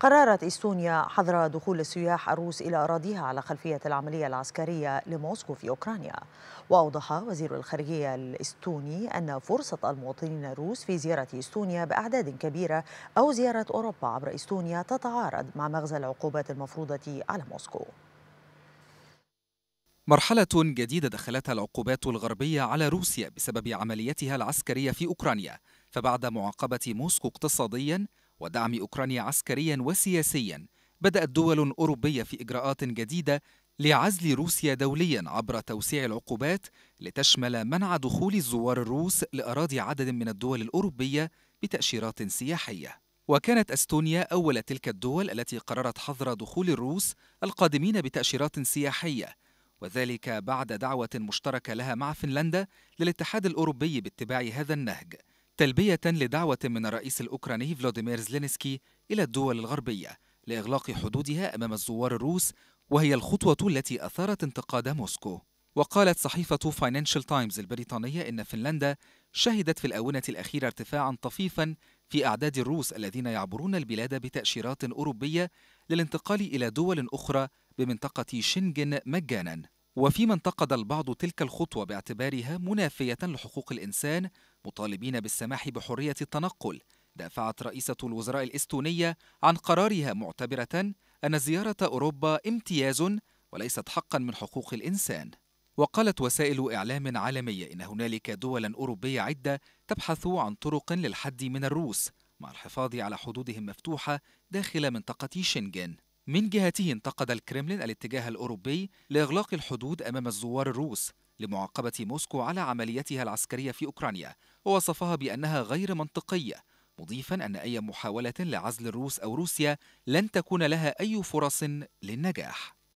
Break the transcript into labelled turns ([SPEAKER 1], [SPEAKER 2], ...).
[SPEAKER 1] قررت إستونيا حظر دخول السياح الروس إلى أراضيها على خلفية العملية العسكرية لموسكو في أوكرانيا وأوضح وزير الخارجية الإستوني أن فرصة المواطنين الروس في زيارة إستونيا بأعداد كبيرة أو زيارة أوروبا عبر إستونيا تتعارض مع مغزى العقوبات المفروضة على موسكو
[SPEAKER 2] مرحلة جديدة دخلتها العقوبات الغربية على روسيا بسبب عمليتها العسكرية في أوكرانيا فبعد معاقبة موسكو اقتصاديا ودعم أوكرانيا عسكريا وسياسيا بدأت دول أوروبية في إجراءات جديدة لعزل روسيا دوليا عبر توسيع العقوبات لتشمل منع دخول الزوار الروس لأراضي عدد من الدول الأوروبية بتأشيرات سياحية وكانت استونيا اول تلك الدول التي قررت حظر دخول الروس القادمين بتاشيرات سياحيه وذلك بعد دعوه مشتركه لها مع فنلندا للاتحاد الاوروبي باتباع هذا النهج تلبية لدعوة من الرئيس الأوكراني فلاديمير زلينسكي إلى الدول الغربية لإغلاق حدودها أمام الزوار الروس وهي الخطوة التي أثارت انتقاد موسكو وقالت صحيفة فاينانشال تايمز البريطانية إن فنلندا شهدت في الآونة الأخيرة ارتفاعا طفيفا في أعداد الروس الذين يعبرون البلاد بتأشيرات أوروبية للانتقال إلى دول أخرى بمنطقة شنغن مجانا وفيما انتقد البعض تلك الخطوة باعتبارها منافية لحقوق الإنسان مطالبين بالسماح بحرية التنقل دافعت رئيسة الوزراء الإستونية عن قرارها معتبرة أن زيارة أوروبا امتياز وليست حقا من حقوق الإنسان وقالت وسائل إعلام عالمية إن هنالك دولا أوروبية عدة تبحث عن طرق للحد من الروس مع الحفاظ على حدودهم مفتوحة داخل منطقة شنغن من جهته انتقد الكرملين الاتجاه الأوروبي لإغلاق الحدود أمام الزوار الروس لمعاقبة موسكو على عمليتها العسكرية في أوكرانيا ووصفها بأنها غير منطقية مضيفا أن أي محاولة لعزل الروس أو روسيا لن تكون لها أي فرص للنجاح